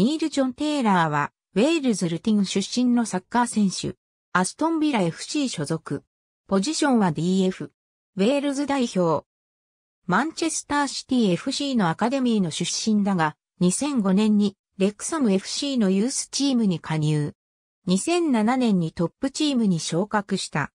ニール・ジョン・テイラーは、ウェールズ・ルティン出身のサッカー選手。アストンビラ FC 所属。ポジションは DF。ウェールズ代表。マンチェスターシティ FC のアカデミーの出身だが、2005年にレクサム FC のユースチームに加入。2007年にトップチームに昇格した。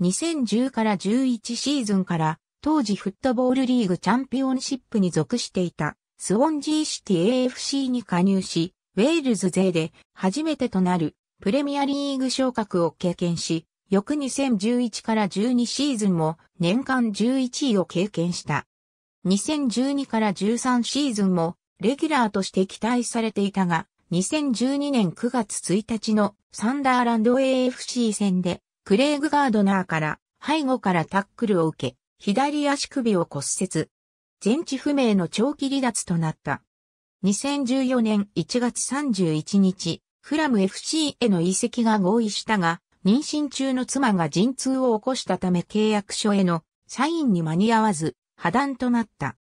2010から11シーズンから当時フットボールリーグチャンピオンシップに属していた。スウォンジーシティ AFC に加入し、ウェールズ勢で初めてとなるプレミアリーグ昇格を経験し、翌2011から12シーズンも年間11位を経験した。2012から13シーズンもレギュラーとして期待されていたが、2012年9月1日のサンダーランド AFC 戦でクレイグ・ガードナーから背後からタックルを受け、左足首を骨折。全治不明の長期離脱となった。2014年1月31日、フラム FC への移籍が合意したが、妊娠中の妻が陣痛を起こしたため契約書へのサインに間に合わず破談となった。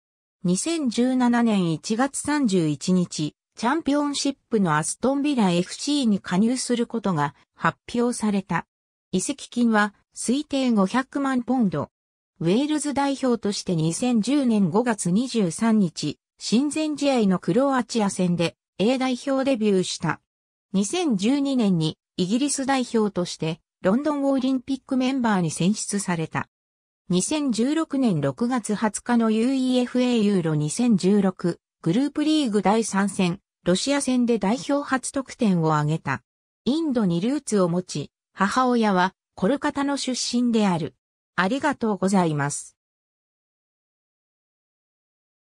2017年1月31日、チャンピオンシップのアストンビラ FC に加入することが発表された。移籍金は推定500万ポンド、ウェールズ代表として2010年5月23日、親善試合のクロアチア戦で A 代表デビューした。2012年にイギリス代表としてロンドンオリンピックメンバーに選出された。2016年6月20日の UEFA ユーロ2016グループリーグ第3戦、ロシア戦で代表初得点を挙げた。インドにルーツを持ち、母親はコルカタの出身である。ありがとうございます。